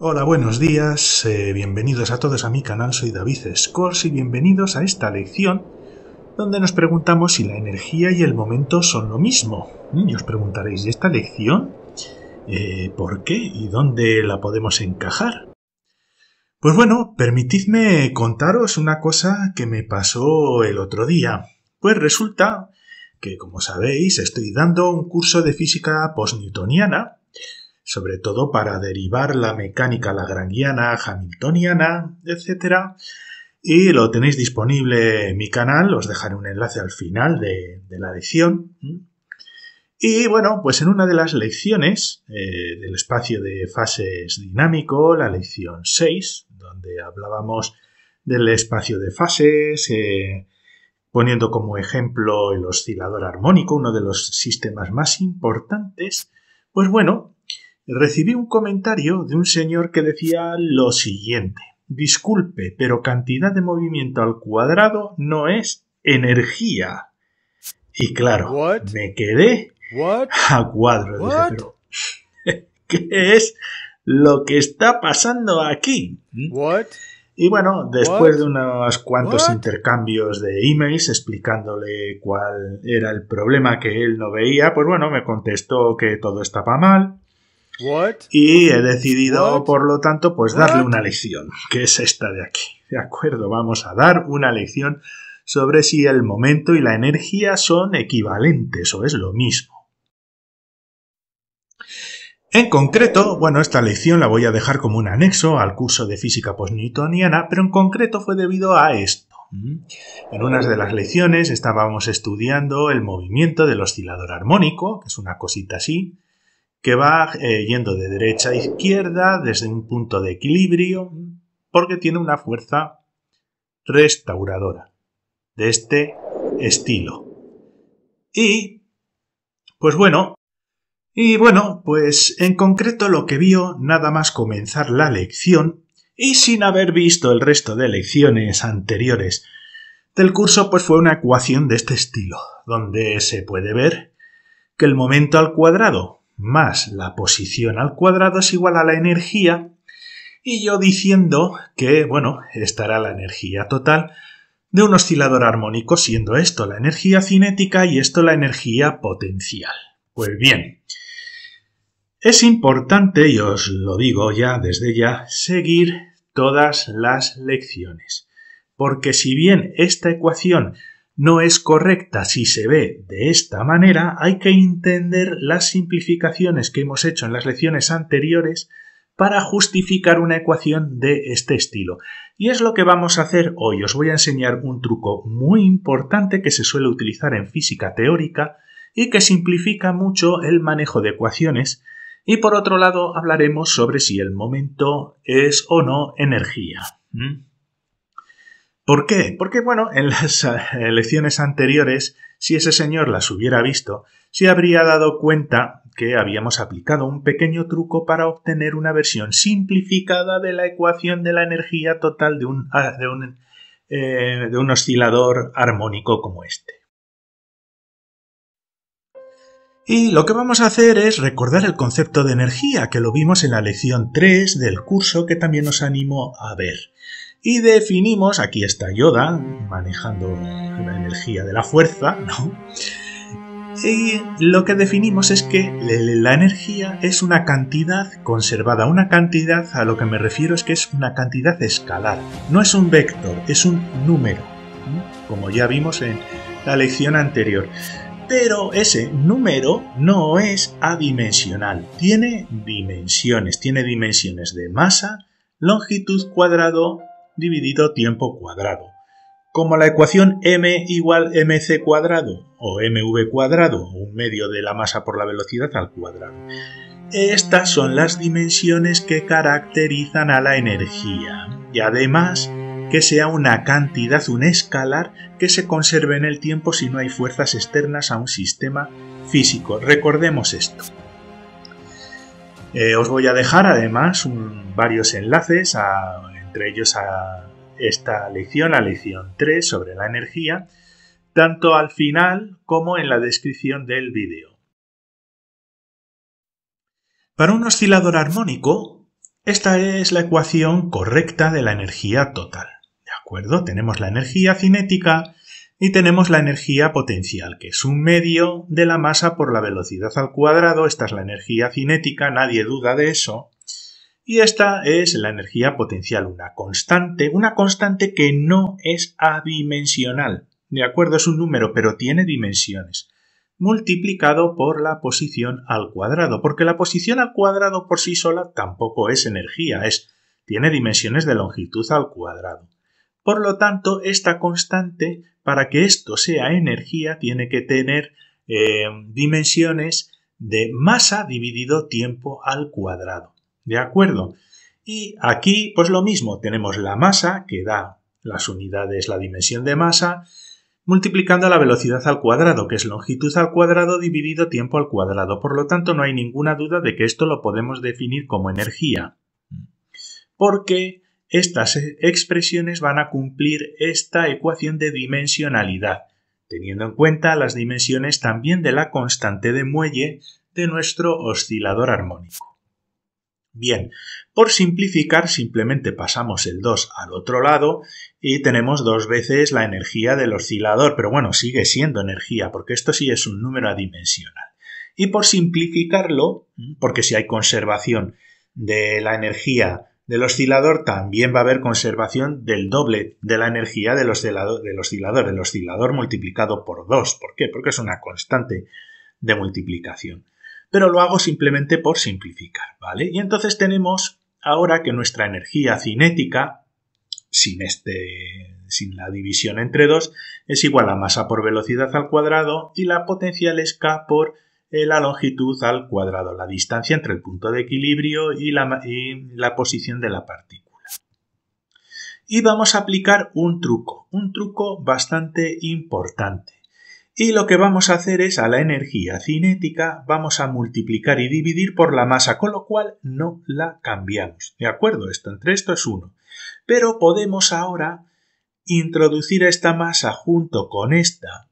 Hola, buenos días, eh, bienvenidos a todos a mi canal, soy David Scors y bienvenidos a esta lección donde nos preguntamos si la energía y el momento son lo mismo. Mm, y os preguntaréis, ¿y esta lección? Eh, ¿Por qué? ¿Y dónde la podemos encajar? Pues bueno, permitidme contaros una cosa que me pasó el otro día. Pues resulta que, como sabéis, estoy dando un curso de física postnewtoniana sobre todo para derivar la mecánica lagrangiana, hamiltoniana, etc. Y lo tenéis disponible en mi canal, os dejaré un enlace al final de, la lección. Y bueno, pues en una de las lecciones eh, del espacio de fases dinámico, la lección 6, donde hablábamos del espacio de fases, eh, poniendo como ejemplo el oscilador armónico, uno de los sistemas más importantes, pues bueno, recibí un comentario de un señor que decía lo siguiente. Disculpe, pero cantidad de movimiento al cuadrado no es energía. Y claro, me quedé a cuadro. ¿Qué es lo que está pasando aquí? ¿Mm? Y bueno, después de unos cuantos intercambios de emails explicándole cuál era el problema que él no veía, pues bueno, me contestó que todo estaba mal, y he decidido, por lo tanto, pues darle una lección, que es esta de aquí. De acuerdo, vamos a dar una lección sobre si el momento y la energía son equivalentes o es lo mismo. En concreto, bueno, esta lección la voy a dejar como un anexo al curso de física postnewtoniana, pero en concreto fue debido a esto. En unas de las lecciones estábamos estudiando el movimiento del oscilador armónico, que es una cosita así, que va eh, yendo de derecha a izquierda desde un punto de equilibrio porque tiene una fuerza restauradora de este estilo. Y, pues bueno, y bueno, pues en concreto lo que vio nada más comenzar la lección y sin haber visto el resto de lecciones anteriores del curso, pues fue una ecuación de este estilo, donde se puede ver que el momento al cuadrado más la posición al cuadrado es igual a la energía y yo diciendo que, bueno, estará la energía total de un oscilador armónico, siendo esto la energía cinética y esto la energía potencial. Pues bien, es importante, y os lo digo ya desde ya, seguir todas las lecciones, porque si bien esta ecuación no es correcta si se ve de esta manera, hay que entender las simplificaciones que hemos hecho en las lecciones anteriores para justificar una ecuación de este estilo. Y es lo que vamos a hacer hoy. Os voy a enseñar un truco muy importante que se suele utilizar en física teórica y que simplifica mucho el manejo de ecuaciones. Y por otro lado hablaremos sobre si el momento es o no energía. ¿Mm? ¿Por qué? Porque, bueno, en las eh, lecciones anteriores, si ese señor las hubiera visto, se habría dado cuenta que habíamos aplicado un pequeño truco para obtener una versión simplificada de la ecuación de la energía total de un, ah, de un, eh, de un oscilador armónico como este. Y lo que vamos a hacer es recordar el concepto de energía, que lo vimos en la lección 3 del curso que también nos animó a ver y definimos, aquí está Yoda manejando la energía de la fuerza, ¿no? Y lo que definimos es que la energía es una cantidad conservada. Una cantidad a lo que me refiero es que es una cantidad escalar. No es un vector, es un número, como ya vimos en la lección anterior. Pero ese número no es adimensional, tiene dimensiones, tiene dimensiones de masa, longitud cuadrado dividido tiempo cuadrado. Como la ecuación m igual mc cuadrado o mv cuadrado, un medio de la masa por la velocidad al cuadrado. Estas son las dimensiones que caracterizan a la energía y además que sea una cantidad, un escalar que se conserve en el tiempo si no hay fuerzas externas a un sistema físico. Recordemos esto. Eh, os voy a dejar además varios enlaces a entre ellos a esta lección, a lección 3 sobre la energía, tanto al final como en la descripción del vídeo. Para un oscilador armónico, esta es la ecuación correcta de la energía total. ¿De acuerdo? Tenemos la energía cinética y tenemos la energía potencial, que es un medio de la masa por la velocidad al cuadrado. Esta es la energía cinética, nadie duda de eso. Y esta es la energía potencial, una constante, una constante que no es adimensional. De acuerdo, es un número, pero tiene dimensiones. Multiplicado por la posición al cuadrado, porque la posición al cuadrado por sí sola tampoco es energía, es tiene dimensiones de longitud al cuadrado. Por lo tanto, esta constante, para que esto sea energía, tiene que tener eh, dimensiones de masa dividido tiempo al cuadrado. ¿De acuerdo? Y aquí, pues lo mismo, tenemos la masa, que da las unidades, la dimensión de masa, multiplicando la velocidad al cuadrado, que es longitud al cuadrado dividido tiempo al cuadrado. Por lo tanto, no hay ninguna duda de que esto lo podemos definir como energía, porque estas expresiones van a cumplir esta ecuación de dimensionalidad, teniendo en cuenta las dimensiones también de la constante de muelle de nuestro oscilador armónico. Bien, por simplificar simplemente pasamos el 2 al otro lado y tenemos dos veces la energía del oscilador, pero bueno, sigue siendo energía porque esto sí es un número adimensional. Y por simplificarlo, porque si hay conservación de la energía del oscilador, también va a haber conservación del doble de la energía del oscilador, del oscilador, el oscilador multiplicado por 2. ¿Por qué? Porque es una constante de multiplicación pero lo hago simplemente por simplificar, ¿vale? Y entonces tenemos ahora que nuestra energía cinética, sin, este, sin la división entre dos, es igual a masa por velocidad al cuadrado y la potencial es k por eh, la longitud al cuadrado, la distancia entre el punto de equilibrio y la posición de la partícula. Y vamos a aplicar un truco, un truco bastante importante. Y lo que vamos a hacer es a la energía cinética vamos a multiplicar y dividir por la masa, con lo cual no la cambiamos. ¿De acuerdo? Esto entre esto es 1. Pero podemos ahora introducir esta masa junto con esta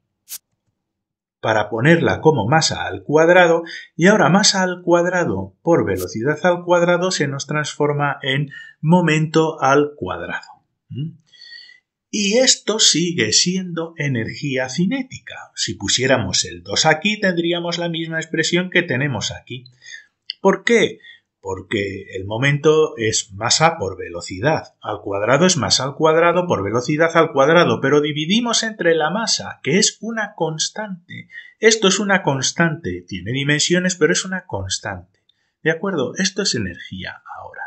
para ponerla como masa al cuadrado y ahora masa al cuadrado por velocidad al cuadrado se nos transforma en momento al cuadrado. ¿Mm? Y esto sigue siendo energía cinética. Si pusiéramos el 2 aquí, tendríamos la misma expresión que tenemos aquí. ¿Por qué? Porque el momento es masa por velocidad. Al cuadrado es masa al cuadrado por velocidad al cuadrado, pero dividimos entre la masa, que es una constante. Esto es una constante. Tiene dimensiones, pero es una constante. ¿De acuerdo? Esto es energía ahora.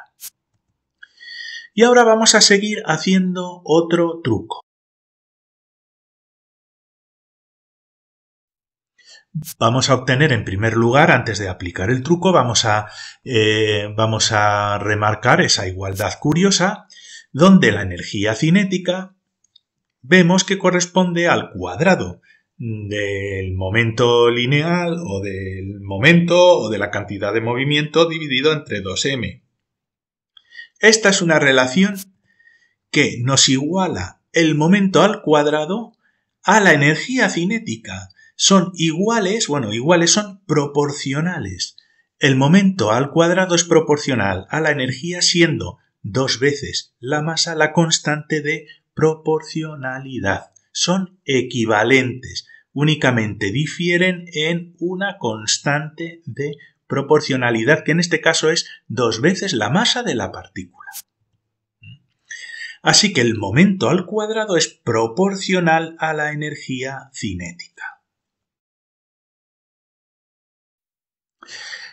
Y ahora vamos a seguir haciendo otro truco. Vamos a obtener en primer lugar, antes de aplicar el truco, vamos a, eh, vamos a remarcar esa igualdad curiosa donde la energía cinética vemos que corresponde al cuadrado del momento lineal o del momento o de la cantidad de movimiento dividido entre 2m. Esta es una relación que nos iguala el momento al cuadrado a la energía cinética. Son iguales, bueno, iguales son proporcionales. El momento al cuadrado es proporcional a la energía siendo dos veces la masa la constante de proporcionalidad. Son equivalentes, únicamente difieren en una constante de proporcionalidad, que en este caso es dos veces la masa de la partícula. Así que el momento al cuadrado es proporcional a la energía cinética.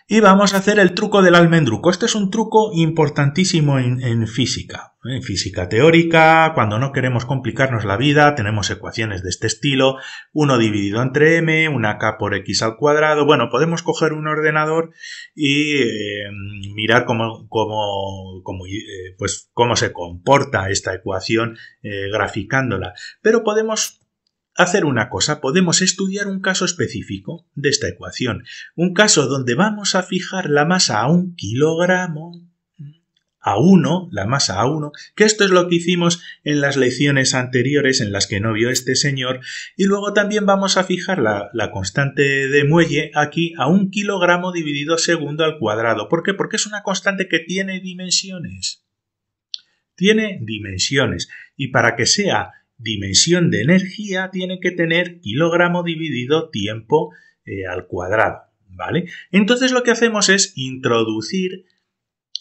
Y vamos a hacer el truco del almendruco. Este es un truco importantísimo en, física. ¿eh? En física teórica, cuando no queremos complicarnos la vida, tenemos ecuaciones de este estilo. 1 dividido entre m, una k por x al cuadrado. Bueno, podemos coger un ordenador y eh, mirar cómo, eh, pues, cómo se comporta esta ecuación graficándola. Pero podemos hacer una cosa, podemos estudiar un caso específico de esta ecuación, un caso donde vamos a fijar la masa a un kilogramo, a uno, la masa a uno, que esto es lo que hicimos en las lecciones anteriores en las que no vio este señor, y luego también vamos a fijar la, la constante de muelle aquí a un kilogramo dividido segundo al cuadrado. ¿Por qué? Porque es una constante que tiene dimensiones. Tiene dimensiones, y para que sea dimensión de energía tiene que tener kilogramo dividido tiempo eh, al cuadrado, ¿vale? Entonces lo que hacemos es introducir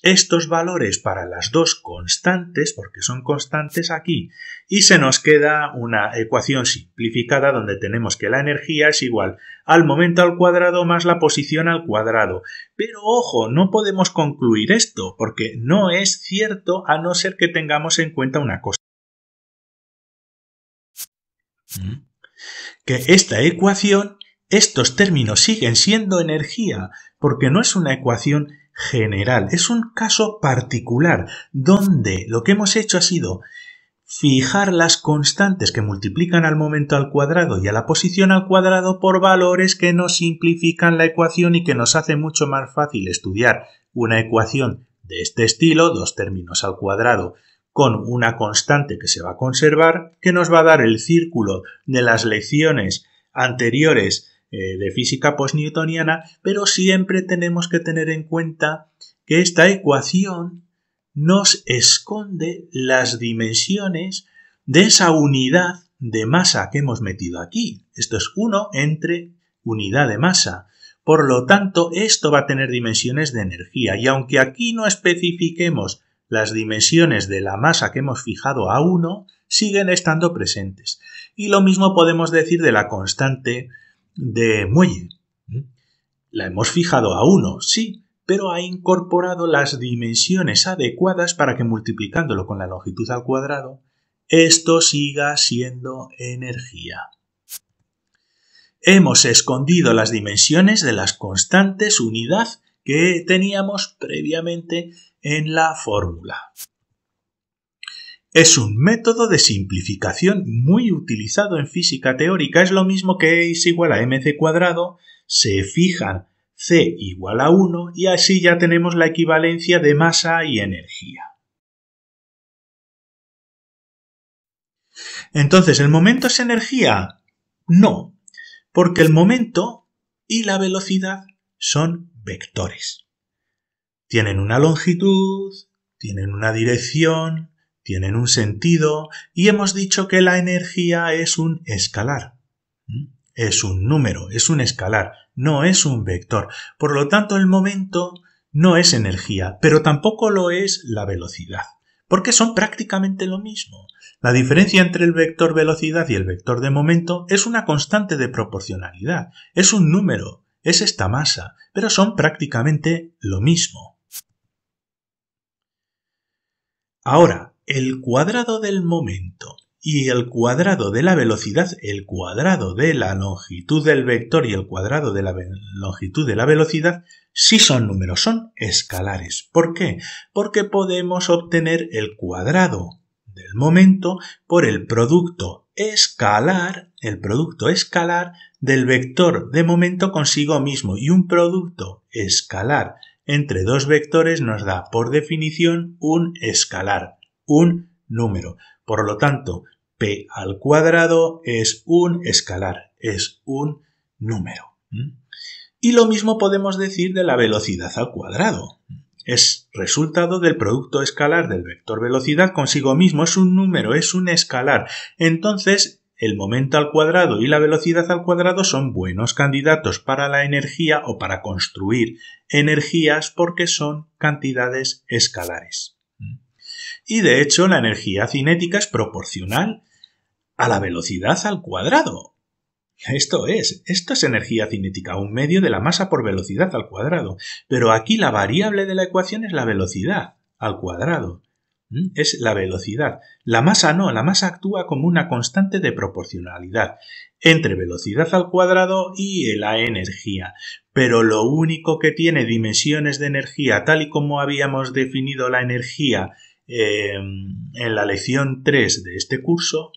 estos valores para las dos constantes, porque son constantes aquí, y se nos queda una ecuación simplificada donde tenemos que la energía es igual al momento al cuadrado más la posición al cuadrado. Pero ojo, no podemos concluir esto, porque no es cierto a no ser que tengamos en cuenta una cosa. Que esta ecuación, estos términos siguen siendo energía, porque no es una ecuación general, es un caso particular, donde lo que hemos hecho ha sido fijar las constantes que multiplican al momento al cuadrado y a la posición al cuadrado por valores que nos simplifican la ecuación y que nos hace mucho más fácil estudiar una ecuación de este estilo, dos términos al cuadrado con una constante que se va a conservar, que nos va a dar el círculo de las lecciones anteriores eh, de física postnewtoniana, pero siempre tenemos que tener en cuenta que esta ecuación nos esconde las dimensiones de esa unidad de masa que hemos metido aquí. Esto es 1 entre unidad de masa. Por lo tanto, esto va a tener dimensiones de energía y aunque aquí no especifiquemos las dimensiones de la masa que hemos fijado a 1 siguen estando presentes. Y lo mismo podemos decir de la constante de muelle. La hemos fijado a 1, sí, pero ha incorporado las dimensiones adecuadas para que multiplicándolo con la longitud al cuadrado, esto siga siendo energía. Hemos escondido las dimensiones de las constantes unidad que teníamos previamente en la fórmula. Es un método de simplificación muy utilizado en física teórica. Es lo mismo que E es igual a mc cuadrado, se fijan c igual a 1 y así ya tenemos la equivalencia de masa y energía. Entonces, ¿el momento es energía? No, porque el momento y la velocidad son vectores. Tienen una longitud, tienen una dirección, tienen un sentido y hemos dicho que la energía es un escalar. ¿Mm? Es un número, es un escalar, no es un vector. Por lo tanto, el momento no es energía, pero tampoco lo es la velocidad, porque son prácticamente lo mismo. La diferencia entre el vector velocidad y el vector de momento es una constante de proporcionalidad, es un número, es esta masa, pero son prácticamente lo mismo. Ahora, el cuadrado del momento y el cuadrado de la velocidad, el cuadrado de la longitud del vector y el cuadrado de la longitud de la velocidad, sí son números, son escalares. ¿Por qué? Porque podemos obtener el cuadrado del momento por el producto escalar, el producto escalar del vector de momento consigo mismo y un producto escalar entre dos vectores nos da por definición un escalar, un número. Por lo tanto, p al cuadrado es un escalar, es un número. ¿Mm? Y lo mismo podemos decir de la velocidad al cuadrado. Es resultado del producto escalar del vector velocidad consigo mismo, es un número, es un escalar. Entonces, el momento al cuadrado y la velocidad al cuadrado son buenos candidatos para la energía o para construir energías porque son cantidades escalares. Y de hecho la energía cinética es proporcional a la velocidad al cuadrado. Esto es, esto es energía cinética, un medio de la masa por velocidad al cuadrado. Pero aquí la variable de la ecuación es la velocidad al cuadrado es la velocidad. La masa no, la masa actúa como una constante de proporcionalidad entre velocidad al cuadrado y la energía. Pero lo único que tiene dimensiones de energía, tal y como habíamos definido la energía em, en la lección 3 de este curso,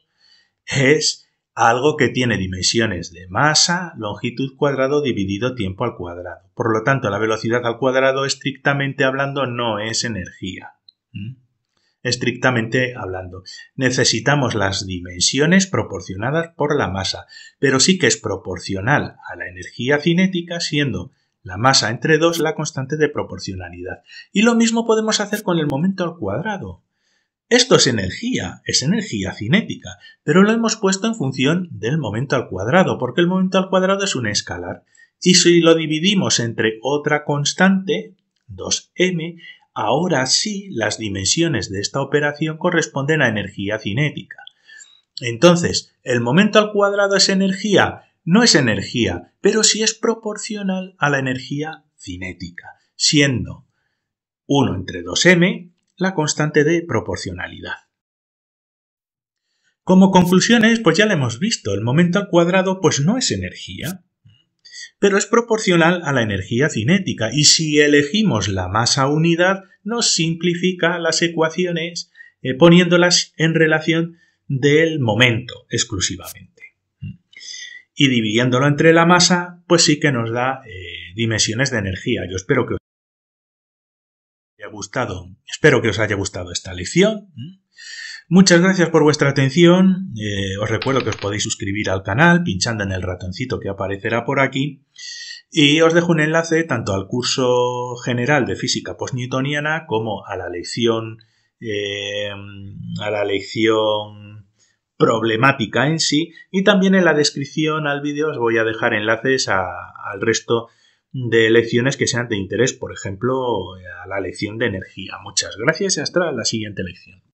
es algo que tiene dimensiones de masa, longitud cuadrado dividido tiempo al cuadrado. Por lo tanto, la velocidad al cuadrado, estrictamente hablando, no es energía estrictamente hablando. Necesitamos las dimensiones proporcionadas por la masa, pero sí que es proporcional a la energía cinética siendo la masa entre 2 la constante de proporcionalidad. Y lo mismo podemos hacer con el momento al cuadrado. Esto es energía, es energía cinética, pero lo hemos puesto en función del momento al cuadrado, porque el momento al cuadrado es un escalar. Y si lo dividimos entre otra constante, 2m, ahora sí las dimensiones de esta operación corresponden a energía cinética. Entonces, el momento al cuadrado es energía, no es energía, pero sí es proporcional a la energía cinética, siendo 1 entre 2m la constante de proporcionalidad. Como conclusiones, pues ya lo hemos visto, el momento al cuadrado pues no es energía, pero es proporcional a la energía cinética y si elegimos la masa unidad nos simplifica las ecuaciones eh, poniéndolas en relación del momento exclusivamente. Y dividiéndolo entre la masa, pues sí que nos da eh, dimensiones de energía. Yo espero que os haya gustado, espero que os haya gustado esta lección. Muchas gracias por vuestra atención. Eh, os recuerdo que os podéis suscribir al canal pinchando en el ratoncito que aparecerá por aquí. Y os dejo un enlace tanto al curso general de física postnewtoniana como a la lección, eh, a la lección problemática en sí. Y también en la descripción al vídeo os voy a dejar enlaces al resto de lecciones que sean de interés, por ejemplo, a la lección de energía. Muchas gracias y hasta la siguiente lección.